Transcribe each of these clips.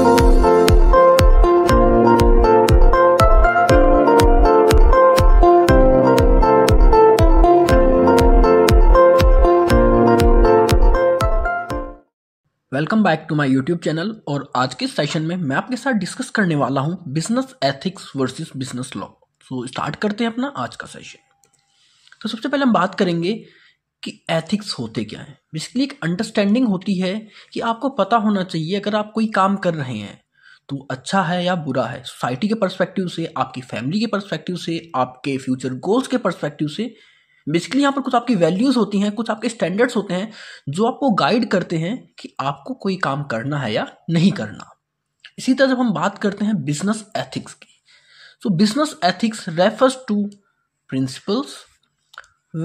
Welcome back to my YouTube channel और आज के सेशन में मैं आपके साथ डिस्कस करने वाला हूं business ethics versus business law so start करते हैं अपना आज का सेशन तो सबसे पहले हम बात करेंगे कि एथिक्स होते क्या हैं बेसिकली एक अंडरस्टैंडिंग होती है कि आपको पता होना चाहिए अगर आप कोई काम कर रहे हैं तो अच्छा है या बुरा है सोसाइटी के परस्पेक्टिव से आपकी फैमिली के परस्पेक्टिव से आपके फ्यूचर गोल्स के परस्पेक्टिव से बेसिकली यहाँ पर कुछ आपकी वैल्यूज़ होती हैं कुछ आपके स्टैंडर्ड्स होते हैं जो आपको गाइड करते हैं कि आपको कोई काम करना है या नहीं करना इसी तरह जब हम बात करते हैं बिजनेस एथिक्स की so business ethics refers to principles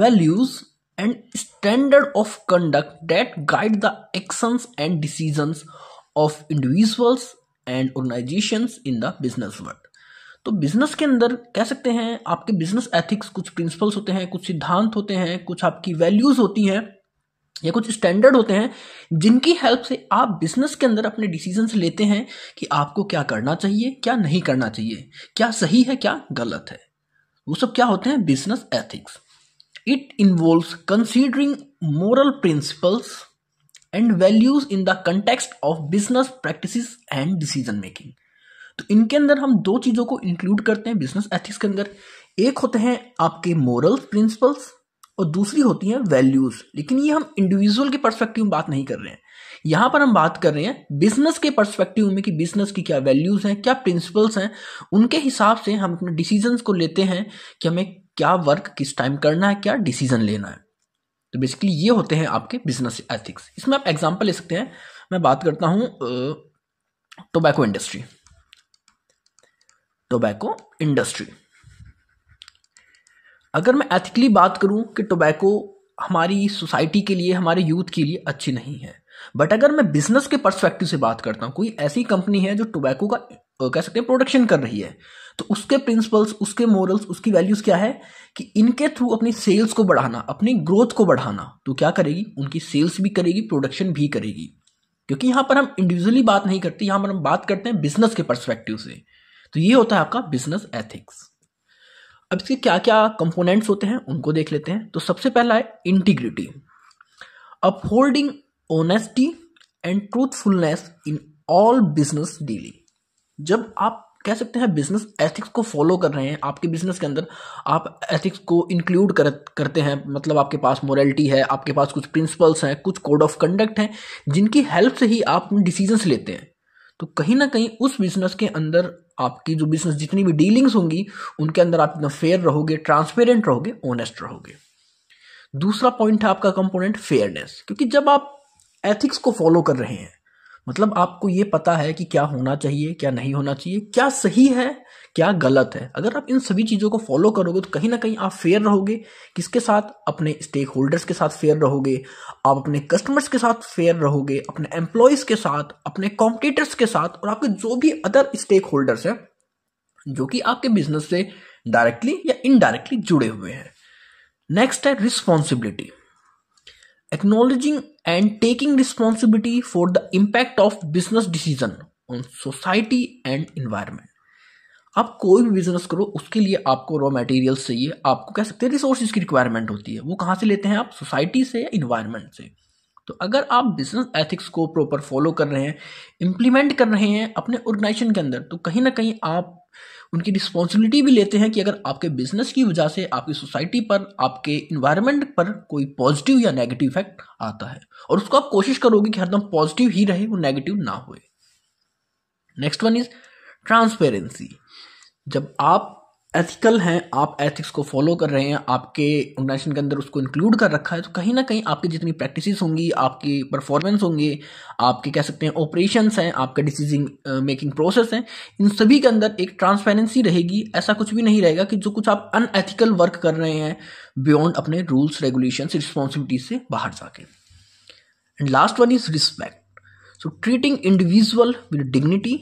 values and standard of conduct that guide the actions and decisions of individuals and organizations in the business world तो बिजनेस के अंदर कह सकते हैं आपके बिजनेस एथिक्स कुछ प्रिंसिपल्स होते हैं कुछ सिद्धांत होते हैं कुछ आपकी वैल्यूज होती हैं या कुछ स्टैंडर्ड होते हैं जिनकी हेल्प से आप बिजनेस के अंदर अपने डिसीजंस लेते हैं कि आपको क्या करना चाहिए क्या नहीं करना चाहिए क्या सही है क्या गलत है वो सब क्या होते हैं business ethics It involves considering moral principles and values in the context of business practices and decision making. तो इनके अंदर हम दो चीज़ों को इंक्लूड करते हैं बिजनेस एथिक्स के अंदर एक होते हैं आपके मॉरल प्रिंसिपल्स और दूसरी होती है वैल्यूज़ लेकिन ये हम इंडिविजुअल के परस्पेक्टिव में बात नहीं कर रहे हैं यहाँ पर हम बात कर रहे हैं बिजनेस के परस्पेक्टिव में कि बिजनेस की क्या वैल्यूज़ हैं क्या प्रिंसिपल्स हैं उनके हिसाब से हम अपने डिसीजन को लेते हैं कि हमें क्या वर्क किस टाइम करना है क्या डिसीजन लेना है तो बेसिकली ये होते हैं आपके बिजनेस एथिक्स इसमें आप एग्जाम्पल ले सकते हैं मैं बात करता हूँ टोबैको इंडस्ट्री टोबैको इंडस्ट्री अगर मैं एथिकली बात करूं कि टोबैको हमारी सोसाइटी के लिए हमारे यूथ के लिए अच्छी नहीं है बट अगर मैं बिजनेस के परस्पेक्टिव से बात करता हूँ कोई ऐसी कंपनी है जो टोबैको का कह सकते हैं प्रोडक्शन कर रही है तो उसके प्रिंसिपल्स उसके मॉरल्स उसकी वैल्यूज़ क्या है कि इनके थ्रू अपनी सेल्स को बढ़ाना अपनी ग्रोथ को बढ़ाना तो क्या करेगी उनकी सेल्स भी करेगी प्रोडक्शन भी करेगी क्योंकि यहां पर हम इंडिविजुअली बात नहीं करते यहां पर हम बात करते हैं बिजनेस के परस्पेक्टिव से तो ये होता है आपका बिजनेस एथिक्स अब इसके क्या क्या कंपोनेंट्स होते हैं उनको देख लेते हैं तो सबसे पहला है integrity upholding honesty and truthfulness in all business dealing जब आप कह सकते हैं बिजनेस एथिक्स को फॉलो कर रहे हैं आपके बिजनेस के अंदर आप एथिक्स को इंक्लूड कर करते हैं मतलब आपके पास मोरलिटी है आपके पास कुछ प्रिंसिपल्स हैं कुछ कोड ऑफ कंडक्ट हैं जिनकी हेल्प से ही आप डिसीजंस लेते हैं तो कहीं ना कहीं उस बिजनेस के अंदर आपकी जो बिजनेस जितनी भी डीलिंग्स होंगी उनके अंदर आप इतना फेयर रहोगे ट्रांसपेरेंट रहोगे ऑनेस्ट रहोगे दूसरा पॉइंट है आपका कंपोनेंट फेयरनेस क्योंकि जब आप एथिक्स को फॉलो कर रहे हैं मतलब आपको ये पता है कि क्या होना चाहिए क्या नहीं होना चाहिए क्या सही है क्या गलत है अगर आप इन सभी चीज़ों को फॉलो करोगे तो कहीं ना कहीं आप फेयर रहोगे किसके साथ अपने स्टेक होल्डर्स के साथ फेयर रहोगे आप अपने कस्टमर्स के साथ फेयर रहोगे अपने एम्प्लॉयज़ के साथ अपने कॉम्पिटिटर्स के साथ और आपके जो भी अदर स्टेक होल्डर्स हैं जो कि आपके बिजनेस से डायरेक्टली या इनडायरेक्टली जुड़े हुए हैं नेक्स्ट है responsibility acknowledging and taking responsibility for the impact of business decision on society and environment आप कोई भी बिजनेस करो उसके लिए आपको रॉ मटेरियल्स चाहिए आपको कह सकते हैं रिसोर्सेज की रिक्वायरमेंट होती है वो कहाँ से लेते हैं आप सोसाइटी से या इन्वायरमेंट से तो अगर आप बिजनेस एथिक्स को प्रॉपर फॉलो कर रहे हैं इम्प्लीमेंट कर रहे हैं अपने ऑर्गेनाइजेशन के अंदर तो कहीं ना कहीं आप उनकी रिस्पॉन्सिबिलिटी भी लेते हैं कि अगर आपके बिजनेस की वजह से आपकी सोसाइटी पर आपके इन्वायरमेंट पर कोई पॉजिटिव या नेगेटिव इफेक्ट आता है और उसको आप कोशिश करोगे कि हरदम पॉजिटिव ही रहे वो नेगेटिव ना होए नेक्स्ट वन इज ट्रांसपेरेंसी जब आप एथिकल हैं आप एथिक्स को फॉलो कर रहे हैं आपके ऑर्गेनाइजेशन के अंदर उसको इंक्लूड कर रखा है तो कहीं ना कहीं आपकी जितनी प्रैक्टिसेस होंगी आपकी परफॉर्मेंस होंगे आपके कह सकते हैं ऑपरेशंस हैं आपके डिसीजन मेकिंग प्रोसेस हैं इन सभी के अंदर एक ट्रांसपेरेंसी रहेगी ऐसा कुछ भी नहीं रहेगा कि जो कुछ आप अनएथिकल वर्क कर रहे हैं बियॉन्ड अपने रूल्स रेगुलेशन रिस्पॉन्सिबिलिटी से बाहर जाके and last one is respect so treating individual with dignity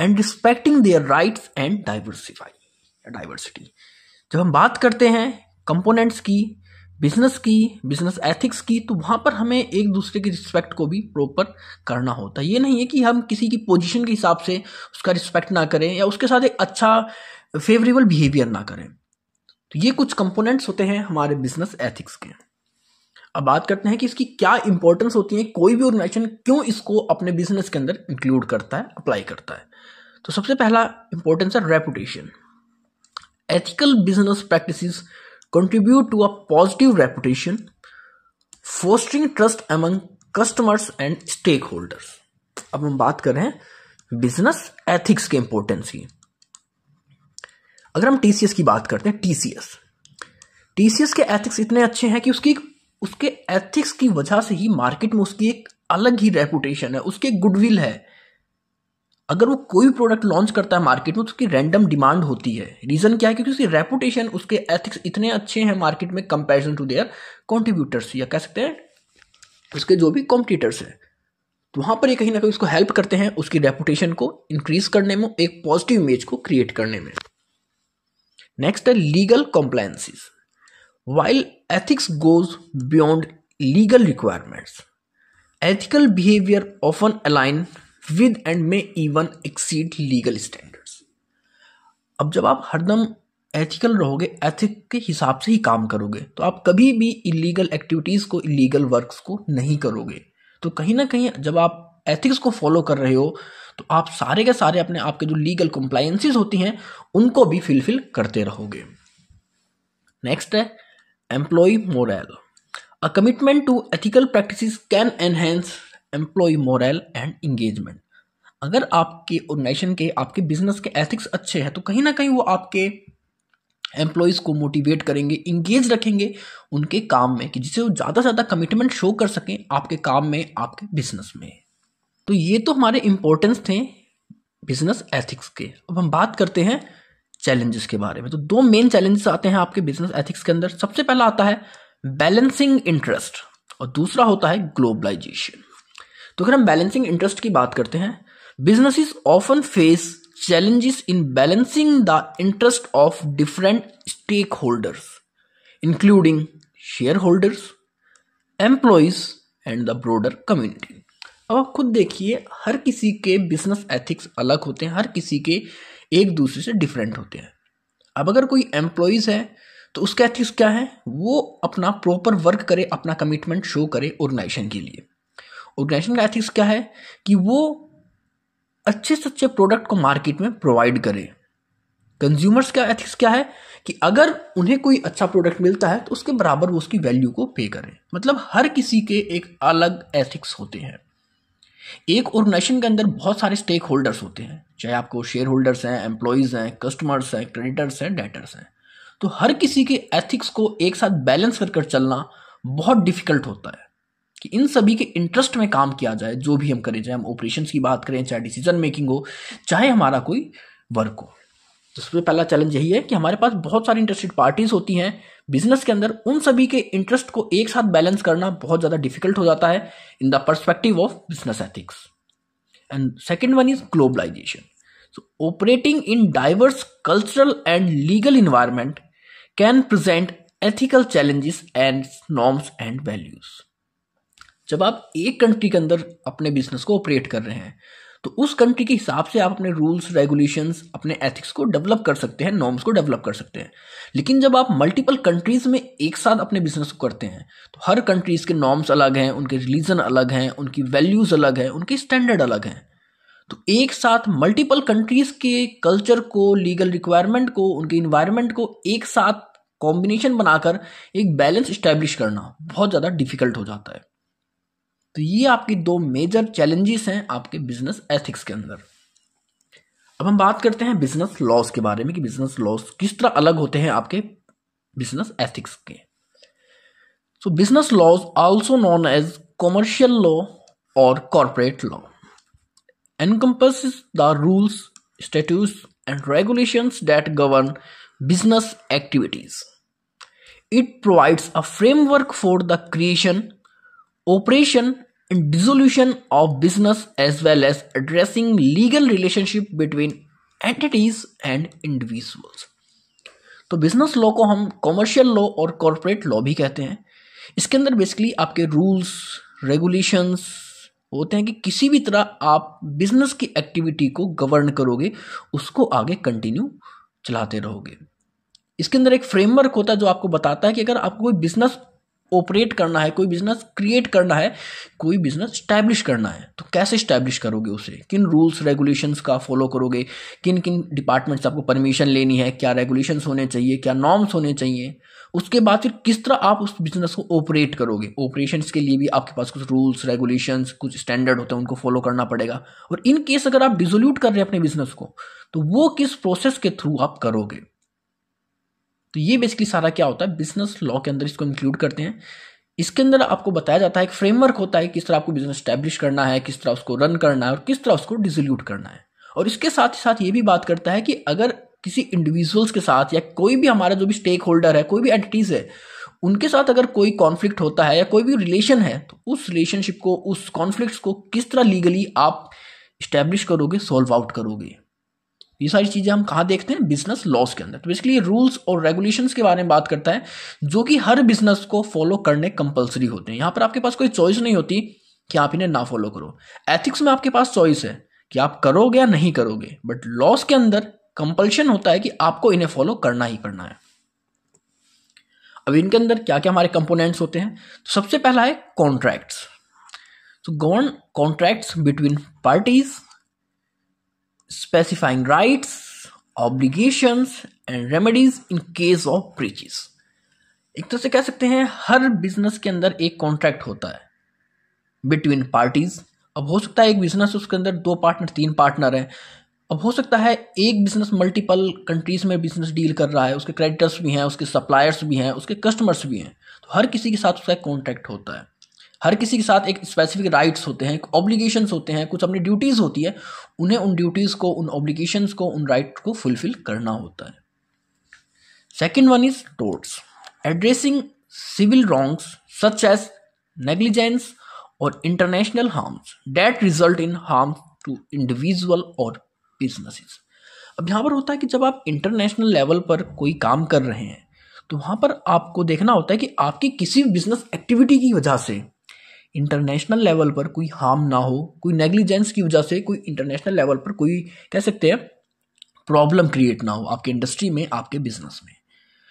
and respecting their rights and diversify diversity जब हम बात करते हैं कंपोनेंट्स की बिजनेस की बिजनेस एथिक्स की तो वहाँ पर हमें एक दूसरे की रिस्पेक्ट को भी प्रॉपर करना होता है ये नहीं है कि हम किसी की पोजीशन के हिसाब से उसका रिस्पेक्ट ना करें या उसके साथ एक अच्छा फेवरेबल बिहेवियर ना करें तो ये कुछ कंपोनेंट्स होते हैं हमारे बिजनेस एथिक्स के अब बात करते हैं कि इसकी क्या इंपॉर्टेंस होती है कोई भी ऑर्गेनाइजेशन क्यों इसको अपने बिजनेस के अंदर इंक्लूड करता है अप्लाई करता है तो सबसे पहला इंपॉर्टेंस है reputation ethical business practices contribute to a positive reputation, fostering trust among customers and stakeholders अब हम बात कर रहे हैं बिजनेस एथिक्स के इंपॉर्टेंस की अगर हम टीसीएस की बात करते हैं टीसीएस टीसीएस के एथिक्स इतने अच्छे हैं कि उसकी उसके एथिक्स की वजह से ही मार्केट में उसकी एक अलग ही रेपुटेशन है उसके गुडविल है अगर वो कोई भी प्रोडक्ट लॉन्च करता है मार्केट में तो उसकी रैंडम डिमांड होती है रीज़न क्या है क्योंकि उसकी रेपुटेशन उसके एथिक्स इतने अच्छे हैं मार्केट में कंपेरिजन टू देयर कॉन्ट्रीब्यूटर्स या कह सकते हैं उसके जो भी कॉम्पिटिटर्स हैं तो वहाँ पर ये कहीं ना कहीं उसको हेल्प करते हैं उसकी रेपुटेशन को इंक्रीज करने में एक पॉजिटिव इमेज को क्रिएट करने में नेक्स्ट है legal compliances while ethics goes beyond legal requirements ethical behaviour often align with and may even exceed legal standards अब जब आप हरदम एथिकल रहोगे एथिक के हिसाब से ही काम करोगे तो आप कभी भी इलीगल एक्टिविटीज़ को इलीगल वर्क्स को नहीं करोगे तो कहीं ना कहीं जब आप एथिक्स को फॉलो कर रहे हो तो आप सारे के सारे अपने आपके जो लीगल कंप्लायंसेस होती हैं उनको भी फिलफिल करते रहोगे नेक्स्ट है employee morale a commitment to ethical practice can enhance employee morale and engagement अगर आपके ऑर्गेनाइजेशन के आपके बिजनेस के एथिक्स अच्छे हैं तो कहीं ना कहीं वो आपके एम्प्लॉयज़ को मोटिवेट करेंगे इंगेज रखेंगे उनके काम में कि जिससे वो ज़्यादा से ज़्यादा कमिटमेंट शो कर सकें आपके काम में आपके बिजनेस में तो ये तो हमारे इम्पोर्टेंस थे बिजनेस एथिक्स के अब हम बात करते हैं चैलेंजेस के बारे में तो दो मेन चैलेंजेस आते हैं आपके बिजनेस एथिक्स के अंदर सबसे पहला आता है बैलेंसिंग इंटरेस्ट और दूसरा होता है ग्लोबलाइजेशन तो अगर हम बैलेंसिंग इंटरेस्ट की बात करते हैं is often face in balancing the interest of different stakeholders including shareholders employees and the broader community अब आप खुद देखिए हर किसी के बिजनेस एथिक्स अलग होते हैं हर किसी के एक दूसरे से डिफरेंट होते हैं अब अगर कोई एम्प्लॉयज़ है तो उसका एथिक्स क्या है वो अपना प्रॉपर वर्क करे अपना कमिटमेंट शो करे ऑर्गेनाइजेशन के लिए ऑर्गेनाइजेशन का एथिक्स क्या है कि वो अच्छे से अच्छे प्रोडक्ट को मार्केट में प्रोवाइड करे कंज्यूमर्स का एथिक्स क्या है कि अगर उन्हें कोई अच्छा प्रोडक्ट मिलता है तो उसके बराबर वो उसकी वैल्यू को पे करें मतलब हर किसी के एक अलग एथिक्स होते हैं एक ऑर्गेनाइजेशन के अंदर बहुत सारे स्टेक होल्डर्स होते हैं चाहे आपको शेयर होल्डर्स हैं एम्प्लॉयज़ हैं कस्टमर्स हैं क्रेडिटर्स हैं डेटर्स हैं तो हर किसी के एथिक्स को एक साथ बैलेंस कर कर चलना बहुत डिफिकल्ट होता है कि इन सभी के इंटरेस्ट में काम किया जाए जो भी हम करें चाहे हम ऑपरेशन की बात करें चाहे डिसीजन मेकिंग हो चाहे हमारा कोई वर्क हो तो सबसे पहला चैलेंज यही है कि हमारे पास बहुत सारी इंटरेस्टेड पार्टीज होती हैं बिजनेस के अंदर उन सभी के इंटरेस्ट को एक साथ बैलेंस करना बहुत ज़्यादा डिफिकल्ट हो जाता है in the perspective of business ethics and second one is globalization so operating in diverse cultural and legal environment can present ethical challenges and norms and values. जब आप एक कंट्री के अंदर अपने बिजनेस को ऑपरेट कर रहे हैं तो उस कंट्री के हिसाब से आप अपने रूल्स रेगुलेशंस अपने एथिक्स को डेवलप कर सकते हैं नॉर्म्स को डेवलप कर सकते हैं लेकिन जब आप मल्टीपल कंट्रीज़ में एक साथ अपने बिजनेस को करते हैं तो हर कंट्रीज़ के नॉर्म्स अलग हैं उनके रिलीजन अलग हैं उनकी वैल्यूज़ अलग हैं उनके स्टैंडर्ड अलग हैं तो एक साथ मल्टीपल कंट्रीज़ के कल्चर को लीगल रिक्वायरमेंट को उनके इन्वायरमेंट को एक साथ कॉम्बिनेशन बनाकर एक बैलेंस इस्टेब्लिश करना बहुत ज़्यादा डिफिकल्ट हो जाता है तो ये आपकी दो मेजर चैलेंजेस हैं आपके बिजनेस एथिक्स के अंदर अब हम बात करते हैं बिजनेस लॉस के बारे में कि बिजनेस लॉस किस तरह अलग होते हैं आपके बिजनेस एथिक्स के so business laws also known as commercial law और corporate law encompass the rules statutes and regulation that govern business activities it provides a framework for the creation operation in dissolution of business as well as addressing legal relationship between entities and individuals तो business law को हम commercial law और corporate law भी कहते हैं इसके अंदर basically आपके रूल्स रेगुलेशंस होते हैं कि किसी भी तरह आप बिजनेस की एक्टिविटी को गवर्न करोगे उसको आगे कंटिन्यू चलाते रहोगे इसके अंदर एक फ्रेमवर्क होता है जो आपको बताता है कि अगर आपको कोई बिजनेस ऑपरेट करना है कोई बिजनेस क्रिएट करना है कोई बिजनेस स्टैब्लिश करना है तो कैसे स्टैब्लिश करोगे उसे किन रूल्स रेगुलेशंस का फॉलो करोगे किन किन डिपार्टमेंट आपको परमिशन लेनी है क्या रेगुलेशंस होने चाहिए क्या नॉर्म्स होने चाहिए उसके बाद फिर किस तरह आप उस बिजनेस को ऑपरेट करोगे ऑपरेशन के लिए भी आपके पास कुछ रूल्स रेगुलेशंस कुछ स्टैंडर्ड होते हैं उनको फॉलो करना पड़ेगा और इन केस अगर आप डिजोल्यूट कर रहे हैं अपने बिजनेस को तो वो किस प्रोसेस के थ्रू आप करोगे तो ये बेसिकली सारा क्या होता है बिजनेस लॉ के अंदर इसको इंक्लूड करते हैं इसके अंदर आपको बताया जाता है एक फ्रेमवर्क होता है किस तरह आपको बिजनेस स्टैब्लिश करना है किस तरह उसको रन करना है और किस तरह उसको डिजोल्यूट करना है और इसके साथ ही साथ ये भी बात करता है कि अगर किसी इंडिविजुअल्स के साथ या कोई भी हमारा जो भी स्टेक होल्डर है कोई भी एंटिटीज़ है उनके साथ अगर कोई कॉन्फ्लिक्ट होता है या कोई भी रिलेशन है तो उस रिलेशनशिप को उस कॉन्फ्लिक्ट को किस तरह लीगली आप इस्टेब्लिश करोगे सॉल्व आउट करोगे ये सारी चीज़ें हम कहा देखते हैं बिजनेस लॉस के अंदर तो बेसिकली रूल्स और रेगुलेशंस के बारे में बात करता है जो कि हर बिजनेस को फॉलो करने कंपलसरी होते हैं यहां पर आपके पास कोई चॉइस नहीं होती कि आप इन्हें ना फॉलो करो एथिक्स में आपके पास चॉइस है कि आप करोगे या नहीं करोगे बट लॉस के अंदर कंपल्शन होता है कि आपको इन्हें फॉलो करना ही करना है अब इनके अंदर क्या क्या हमारे कंपोनेंट्स होते हैं तो सबसे पहला है कॉन्ट्रैक्ट्स तो govern contracts between parties specifying rights, obligations and remedies in case of breaches. एक तरह से कह सकते हैं हर बिजनेस के अंदर एक कॉन्ट्रैक्ट होता है बिटवीन पार्टीज अब हो सकता है एक बिजनेस उसके अंदर दो पार्टनर तीन पार्टनर हैं अब हो सकता है एक बिजनेस मल्टीपल कंट्रीज में बिजनेस डील कर रहा है उसके क्रेडिटर्स भी हैं उसके सप्लायर्स भी हैं उसके कस्टमर्स भी हैं तो हर किसी के साथ उसका कॉन्ट्रैक्ट होता है हर किसी के साथ एक स्पेसिफिक राइट्स होते हैं ऑब्लिगेशंस होते हैं कुछ अपनी ड्यूटीज़ होती है उन्हें उन ड्यूटीज़ को उन ऑब्लिगेशंस को उन राइट को फुलफिल करना होता है second one is torts addressing civil wrongs such as negligence और international harms that result in harm to individual और बिजनेसिस अब यहाँ पर होता है कि जब आप इंटरनेशनल लेवल पर कोई काम कर रहे हैं तो वहाँ पर आपको देखना होता है कि आपकी किसी बिजनेस एक्टिविटी की वजह से इंटरनेशनल लेवल पर कोई हार्म ना हो कोई नेग्लिजेंस की वजह से कोई इंटरनेशनल लेवल पर कोई कह सकते हैं प्रॉब्लम क्रिएट ना हो आपके इंडस्ट्री में आपके बिजनेस में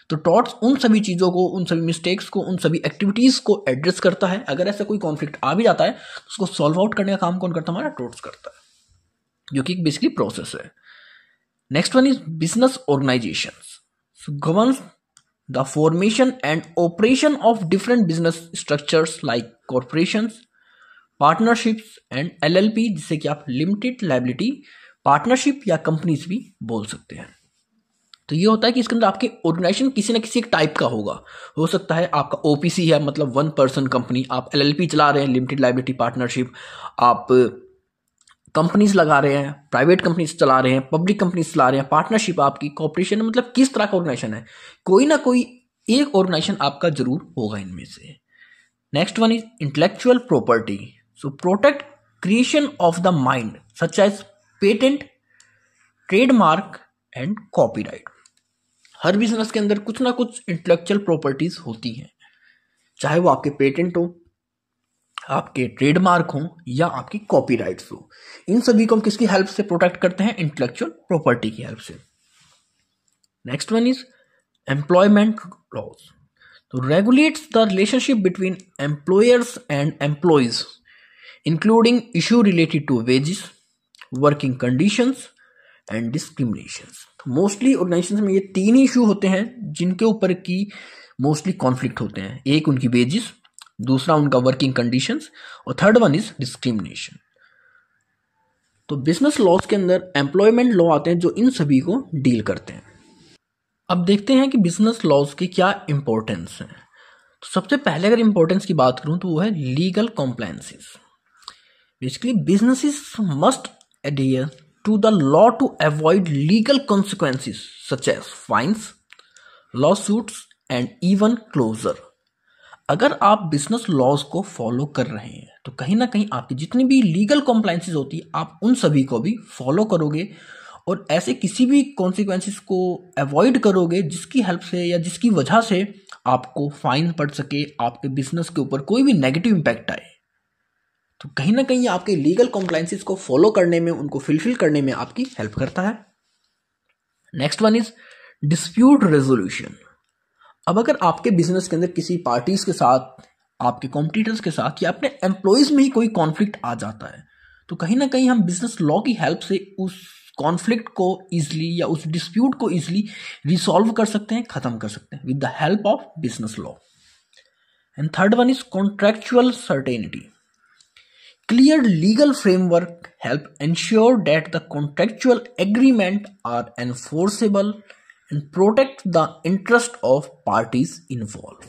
तो टॉट्स उन सभी चीज़ों को उन सभी मिस्टेक्स को उन सभी एक्टिविटीज़ को एड्रेस करता है अगर ऐसा कोई कॉन्फ्लिक्ट आ भी जाता है तो उसको सॉल्व आउट करने का काम कौन करता है हमारा टॉट्स करता है जो कि बेसिकली प्रोसेस है next one is business organization governs the formation and operation of different business structures like corporations partnerships and P जिसे कि आप लिमिटेड लाइबिलिटी पार्टनरशिप या कंपनी भी बोल सकते हैं तो ये होता है कि इसके अंदर आपके ऑर्गेनाइजेशन किसी ना किसी एक टाइप का होगा हो सकता है आपका ओपीसी है मतलब वन पर्सन कंपनी आप एलएलपी चला रहे हैं लिमिटेड लाइबिलिटी पार्टनरशिप आप कंपनीज लगा रहे हैं प्राइवेट कंपनीज चला रहे हैं पब्लिक कंपनीज चला रहे हैं पार्टनरशिप आपकी कॉपरेशन मतलब किस तरह का ऑर्गेनाइजेशन है कोई ना कोई एक ऑर्गेनाइजेशन आपका जरूर होगा इनमें से next one is intellectual property so protect creation of the mind such as patent trademark and copyright हर बिजनेस के अंदर कुछ ना कुछ इंटेलेक्चुअल प्रॉपर्टीज होती हैं चाहे वो आपके पेटेंट हो आपके ट्रेडमार्क हो या आपकी कॉपीराइट्स हो इन सभी को हम किसकी हेल्प से प्रोटेक्ट करते हैं इंटेलेक्चुअल प्रॉपर्टी की हेल्प से next one is employment laws तो regulates the relationship between employers and employees including issue related to wages working conditions and discrimination mostly organization में ये तीन इशू होते हैं जिनके ऊपर की मोस्टली कॉन्फ्लिक्ट होते हैं एक उनकी वेजिस दूसरा उनका वर्किंग कंडीशन और थर्ड वन इज डिस्क्रिमिनेशन तो बिजनेस लॉस के अंदर एम्प्लॉयमेंट लॉ आते हैं जो इन सभी को डील करते हैं अब देखते हैं कि बिजनेस लॉस की क्या इंपॉर्टेंस है तो सबसे पहले अगर इंपॉर्टेंस की बात करूं तो वो है legal compliances basically business must adhere to the law to avoid legal consequences such as fines lawsuits and even closure अगर आप बिजनेस लॉज को फॉलो कर रहे हैं तो कहीं ना कहीं आपकी जितनी भी लीगल कॉम्प्लाइंसिस होती है आप उन सभी को भी फॉलो करोगे और ऐसे किसी भी कॉन्सिक्वेंसेस को अवॉइड करोगे जिसकी हेल्प से या जिसकी वजह से आपको फाइन पड़ सके आपके बिजनेस के ऊपर कोई भी नेगेटिव इम्पैक्ट आए तो कहीं ना कहीं आपके लीगल कॉम्प्लाइंसिस को फॉलो करने में उनको फुलफिल करने में आपकी हेल्प करता है next one is dispute resolution अब अगर आपके बिजनेस के अंदर किसी पार्टीज के साथ आपके कॉम्पिटिटर्स के साथ या अपने एम्प्लॉयज में ही कोई कॉन्फ्लिक्ट आ जाता है तो कहीं ना कहीं हम बिजनेस लॉ की हेल्प से उस कॉन्फ्लिक्ट को इजली या उस डिस्प्यूट को इजली रिसॉल्व कर सकते हैं खत्म कर सकते हैं with the help of business law and third one is contractual certainty clear legal framework help ensure that the contractual agreement are enforceable and protect the interest of parties involved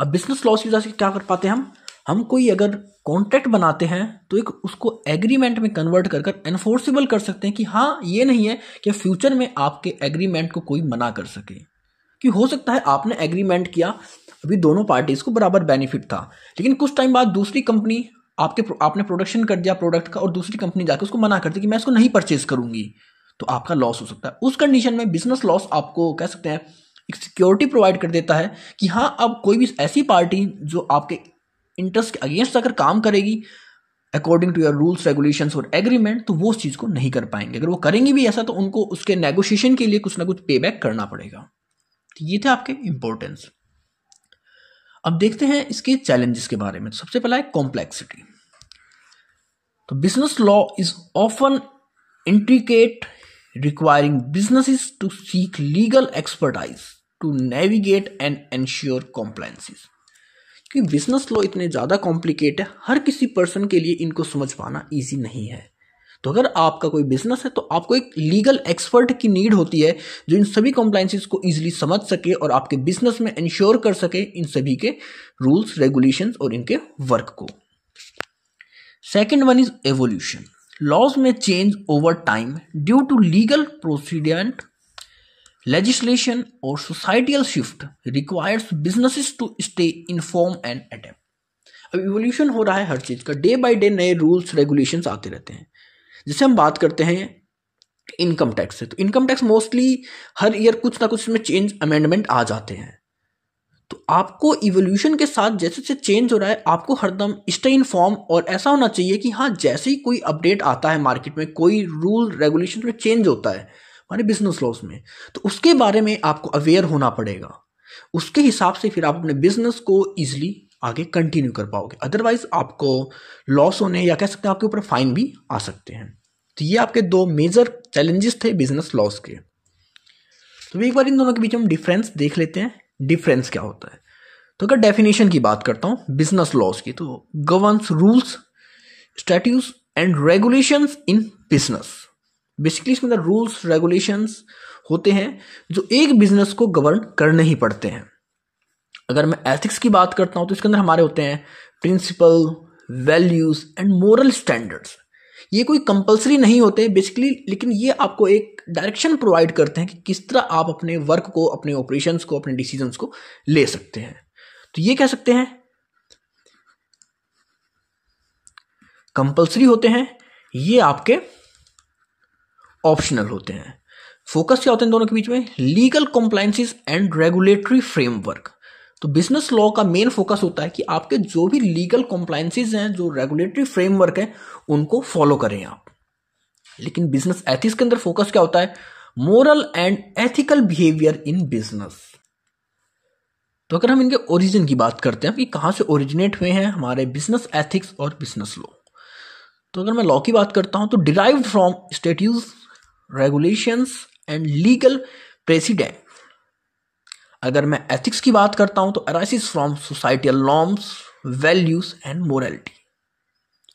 अब business laws की वजह से क्या कर पाते हैं हम हम कोई अगर कॉन्ट्रैक्ट बनाते हैं तो एक उसको एग्रीमेंट में कन्वर्ट कर एनफोर्सेबल कर सकते हैं कि हाँ ये नहीं है कि फ्यूचर में आपके एग्रीमेंट को कोई मना कर सके कि हो सकता है आपने एग्रीमेंट किया अभी दोनों पार्टीज़ को बराबर बेनिफिट था लेकिन कुछ टाइम बाद दूसरी कंपनी आपके आपने प्रोडक्शन कर दिया प्रोडक्ट का और दूसरी कंपनी जाकर उसको मना कर दी कि मैं इसको नहीं परचेज करूंगी तो आपका लॉस हो सकता है उस कंडीशन में बिजनेस लॉस आपको कह सकते हैं एक सिक्योरिटी प्रोवाइड कर देता है कि हाँ अब कोई भी ऐसी पार्टी जो आपके इंटरेस्ट के अगेंस्ट अगर काम करेगी according to your rules regulations और एग्रीमेंट तो वो उस चीज़ को नहीं कर पाएंगे अगर वो करेंगे भी ऐसा तो उनको उसके नेगोशिएशन के लिए कुछ ना कुछ पे बैक करना पड़ेगा तो ये थे आपके इम्पोर्टेंस अब देखते हैं इसके चैलेंजेस के बारे में सबसे पहला है कॉम्प्लेक्सिटी तो business law is often intricate requiring businesses to seek legal expertise to navigate and ensure compliances क्योंकि बिजनेस लॉ इतने ज़्यादा कॉम्प्लिकेट है हर किसी पर्सन के लिए इनको समझ पाना ईजी नहीं है तो अगर आपका कोई बिजनेस है तो आपको एक लीगल एक्सपर्ट की नीड होती है जो इन सभी कॉम्प्लाइंसिस को ईजिली समझ सके और आपके बिजनेस में इंश्योर कर सके इन सभी के रूल्स रेगुलेशंस और इनके वर्क को second one is evolution laws में change over time due to legal precedent legislation और societal shift requires business to stay informed and adapt अब इवोल्यूशन हो रहा है हर चीज का डे बाई डे नए रूल्स रेगुलेशन आते रहते हैं जैसे हम बात करते हैं इनकम टैक्स से तो इनकम टैक्स मोस्टली हर ईयर कुछ ना कुछ इसमें चेंज अमेंडमेंट आ जाते हैं तो आपको इवोल्यूशन के साथ जैसे जैसे चेंज हो रहा है आपको हरदम स्टे इन फॉर्म और ऐसा होना चाहिए कि हाँ जैसे ही कोई अपडेट आता है मार्केट में कोई रूल रेगुलेशन में चेंज होता है हमारे बिजनेस लॉस में तो उसके बारे में आपको अवेयर होना पड़ेगा उसके हिसाब से फिर आप अपने बिजनेस को ईजिली आगे कंटिन्यू कर पाओगे अदरवाइज आपको लॉस होने या कह सकते हैं आपके ऊपर फाइन भी आ सकते हैं तो ये आपके दो मेजर चैलेंजेस थे बिजनेस लॉस के तो एक बार इन दोनों के बीच हम डिफरेंस देख लेते हैं डिफरेंस क्या होता है तो अगर डेफिनेशन की बात करता हूँ बिजनेस लॉज की तो governs rules statutes and regulations in business basically इसके अंदर रूल्स रेगुलेशन होते हैं जो एक बिजनेस को गवर्न करने ही पड़ते हैं अगर मैं एथिक्स की बात करता हूँ तो इसके अंदर हमारे होते हैं principle values and moral standards ये कोई कंपलसरी नहीं होते बेसिकली लेकिन ये आपको एक डायरेक्शन प्रोवाइड करते हैं कि किस तरह आप अपने वर्क को अपने ऑपरेशंस को अपने डिसीजंस को ले सकते हैं तो ये कह सकते हैं कंपलसरी होते हैं ये आपके ऑप्शनल होते हैं फोकस क्या होते हैं दोनों के बीच में legal compliances and regulatory framework तो बिजनेस लॉ का मेन फोकस होता है कि आपके जो भी लीगल कॉम्प्लाइंसेज हैं जो रेगुलेटरी फ्रेमवर्क है उनको फॉलो करें आप लेकिन बिजनेस एथिक्स के अंदर फोकस क्या होता है moral and ethical behaviour in business तो अगर हम इनके ओरिजिन की बात करते हैं कि कहां से ओरिजिनेट हुए हैं हमारे बिजनेस एथिक्स और बिजनेस लॉ तो अगर मैं लॉ की बात करता हूँ तो derive from statutes regulations and legal precedent अगर मैं एथिक्स की बात करता हूं तो arises from societal norms values and morality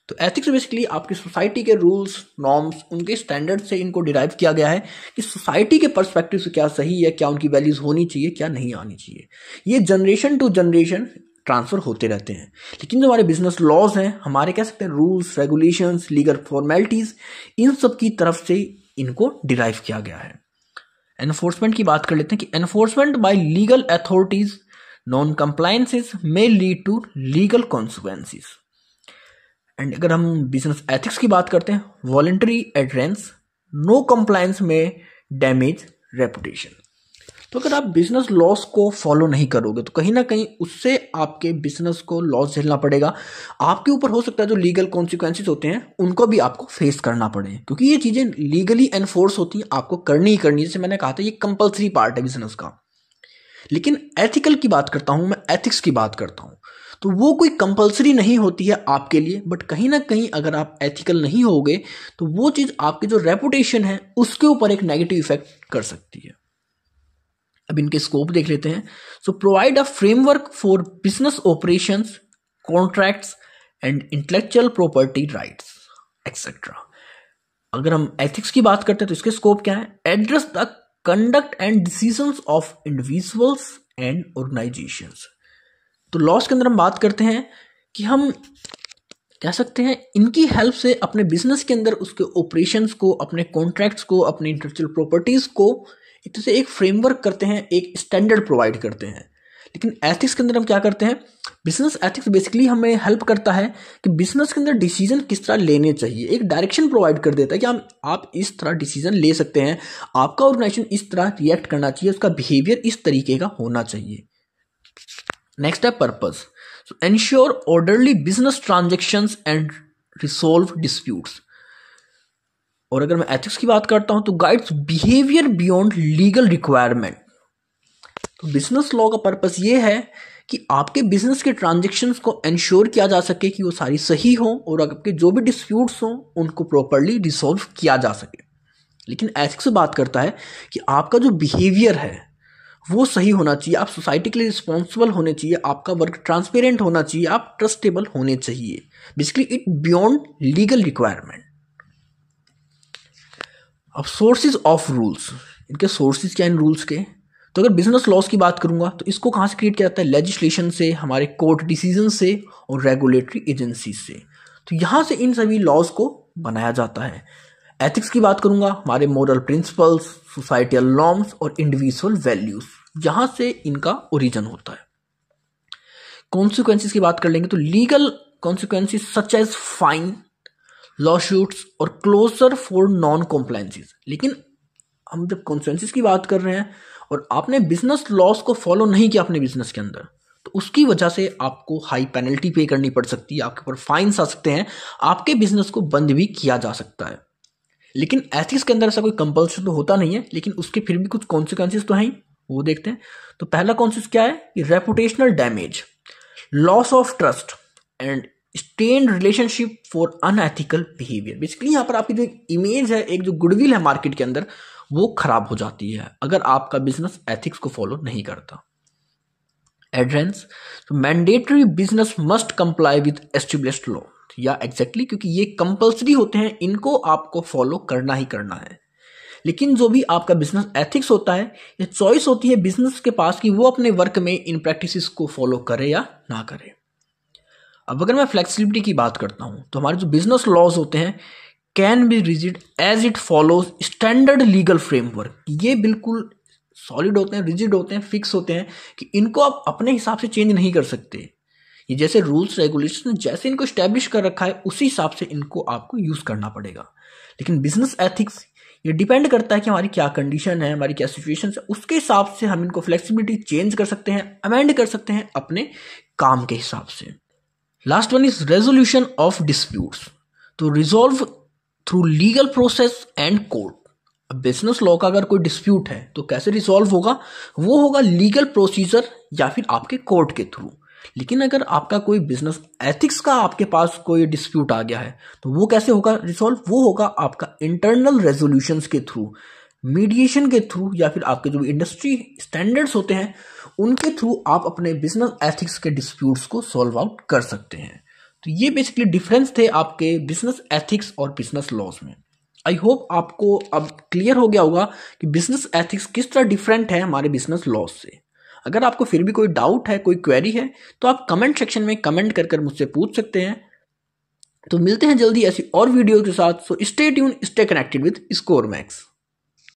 तो एथिक्स बेसिकली आपकी सोसाइटी के रूल्स नॉर्म्स उनके स्टैंडर्ड से इनको डिराइव किया गया है कि सोसाइटी के परस्पेक्टिव से क्या सही है क्या उनकी वैल्यूज होनी चाहिए क्या नहीं आनी चाहिए ये जनरेशन टू जनरेशन ट्रांसफ़र होते रहते हैं लेकिन जो हमारे बिजनेस लॉज हैं हमारे कह सकते हैं रूल्स रेगुलेशंस लीगल फॉर्मेलिटीज़ इन सब की तरफ से इनको डिराइव किया गया है एनफोर्समेंट की बात कर लेते हैं कि enforcement by legal authorities non compliances may lead to legal consequences and अगर हम बिजनेस एथिक्स की बात करते हैं वॉलेंट्री एड्रेंस नो कंप्लाइंस में डैमेज रेपुटेशन तो अगर आप बिजनेस लॉस को फॉलो नहीं करोगे तो कहीं ना कहीं उससे आपके बिजनेस को लॉस झेलना पड़ेगा आपके ऊपर हो सकता है जो लीगल कॉन्सिक्वेंसिस होते हैं उनको भी आपको फेस करना पड़े क्योंकि ये चीज़ें लीगली एनफोर्स होती हैं आपको करनी ही करनी जैसे मैंने कहा था ये कंपल्सरी पार्ट है बिजनेस का लेकिन एथिकल की बात करता हूँ मैं एथिक्स की बात करता हूँ तो वो कोई कंपलसरी नहीं होती है आपके लिए बट कहीं ना कहीं अगर आप एथिकल नहीं होगे तो वो चीज़ आपकी जो रेपुटेशन है उसके ऊपर एक नेगेटिव इफेक्ट कर सकती है अब इनके स्कोप देख लेते हैं so provide a framework for business operation contracts and intellectual property rights etcetera अगर हम एथिक्स की बात करते हैं तो इसके स्कोप क्या है address the conduct and decision of individuals and organization तो लॉस के अंदर हम बात करते हैं कि हम कह सकते हैं इनकी हेल्प से अपने बिजनेस के अंदर उसके ऑपरेशंस को अपने कॉन्ट्रैक्ट्स को अपने इंटेलेक्चुअल प्रॉपर्टीज़ को एक तरह से एक फ्रेमवर्क करते हैं एक स्टैंडर्ड प्रोवाइड करते हैं लेकिन एथिक्स के अंदर हम क्या करते हैं बिजनेस एथिक्स बेसिकली हमें हेल्प करता है कि बिजनेस के अंदर डिसीजन किस तरह लेने चाहिए एक डायरेक्शन प्रोवाइड कर देता है कि हम आप इस तरह डिसीजन ले सकते हैं आपका ऑर्गेनाइजेशन इस तरह रिएक्ट करना चाहिए उसका बिहेवियर इस तरीके का होना चाहिए नेक्स्ट है purpose ensure orderly business transaction and resolve disputes और अगर मैं एथिक्स की बात करता हूं तो guides behaviour beyond legal requirement तो बिजनेस लॉ का पर्पस ये है कि आपके बिजनेस के ट्रांजेक्शन्स को इंश्योर किया जा सके कि वो सारी सही हों और आपके जो भी डिस्प्यूट्स हों उनको प्रॉपरली रिसॉल्व किया जा सके लेकिन एथिक्स बात करता है कि आपका जो बिहेवियर है वो सही होना चाहिए आप सोसाइटी के लिए रिस्पॉन्सिबल होने चाहिए आपका वर्क ट्रांसपेरेंट होना चाहिए आप ट्रस्टेबल होने चाहिए basically it beyond legal requirement अब सोर्सेज ऑफ रूल्स इनके सोर्सेज क्या इन रूल्स के तो अगर बिजनेस लॉस की बात करूंगा तो इसको कहाँ से क्रिएट किया जाता है लेजिस्लेशन से हमारे कोर्ट डिसीजन से और रेगुलेटरी एजेंसी से तो यहाँ से इन सभी लॉज को बनाया जाता है एथिक्स की बात करूंगा हमारे मॉरल प्रिंसिपल्स सोसाइटियल नॉर्म्स और इंडिविजुअल वैल्यूज यहाँ से इनका ओरिजन होता है कॉन्सिक्वेंसिस की बात कर लेंगे तो legal consequences such as fine lawsuits और क्लोजर फॉर नॉन कॉम्प्लाइंसिस लेकिन हम जब कॉन्सेंसिस की बात कर रहे हैं और आपने बिजनेस लॉस को फॉलो नहीं किया अपने बिजनेस के अंदर तो उसकी वजह से आपको हाई पेनल्टी पे करनी पड़ सकती है आपके ऊपर फाइन्स आ सकते हैं आपके बिजनेस को बंद भी किया जा सकता है लेकिन एथिक्स के अंदर ऐसा कोई कंपल्सन तो होता नहीं है लेकिन उसके फिर भी कुछ कॉन्सिक्वेंसिस तो हैं वो देखते हैं तो पहला कॉन्सिक्स क्या है कि reputational damage loss of trust and strain relationship for unethical behaviour basically यहाँ पर आपकी जो इमेज है एक जो गुडविल है मार्केट के अंदर वो खराब हो जाती है अगर आपका बिजनेस एथिक्स को फॉलो नहीं करता एड्रेंस तो mandatory business must comply with established law या एग्जैक्टली exactly, क्योंकि ये कंपल्सरी होते हैं इनको आपको फॉलो करना ही करना है लेकिन जो भी आपका बिजनेस एथिक्स होता है ये चॉइस होती है बिजनेस के पास कि वो अपने वर्क में इन प्रैक्टिसेस को फॉलो करे या ना करे अब अगर मैं फ्लेक्सिबिलिटी की बात करता हूँ तो हमारे जो बिजनेस लॉज होते हैं can be rigid as it follows standard legal framework ये बिल्कुल सॉलिड होते हैं रिजिड होते हैं फिक्स होते हैं कि इनको आप अपने हिसाब से चेंज नहीं कर सकते ये जैसे रूल्स रेगुलेशन ने जैसे इनको स्टैब्लिश कर रखा है उसी हिसाब से इनको आपको यूज़ करना पड़ेगा लेकिन बिजनेस एथिक्स ये डिपेंड करता है कि हमारी क्या कंडीशन है हमारी क्या सिचुएशन है उसके हिसाब से हम इनको फ्लेक्सिबिलिटी चेंज कर सकते हैं अमेंड कर सकते हैं अपने काम के हिसाब से last one is resolution of dispute तो resolve through legal process and court business law का अगर कोई डिस्प्यूट है तो कैसे रिजोल्व होगा वो होगा लीगल प्रोसीजर या फिर आपके कोर्ट के थ्रू लेकिन अगर आपका कोई बिजनेस एथिक्स का आपके पास कोई डिस्प्यूट आ गया है तो वो कैसे होगा रिजॉल्व वो होगा आपका इंटरनल रेजोल्यूशन के थ्रू मीडिएशन के थ्रू या फिर आपके जो इंडस्ट्री स्टैंडर्ड्स होते हैं उनके थ्रू आप अपने बिजनेस एथिक्स के डिस्प्यूट्स को सॉल्व आउट कर सकते हैं तो ये बेसिकली डिफरेंस थे आपके बिजनेस एथिक्स और बिजनेस लॉस में आई होप आपको अब क्लियर हो गया होगा कि बिजनेस एथिक्स किस तरह डिफरेंट है हमारे बिजनेस लॉस से अगर आपको फिर भी कोई डाउट है कोई क्वेरी है तो आप कमेंट सेक्शन में कमेंट कर कर मुझसे पूछ सकते हैं तो मिलते हैं जल्दी ऐसी और वीडियो के साथ so stay tune stay connected with Score max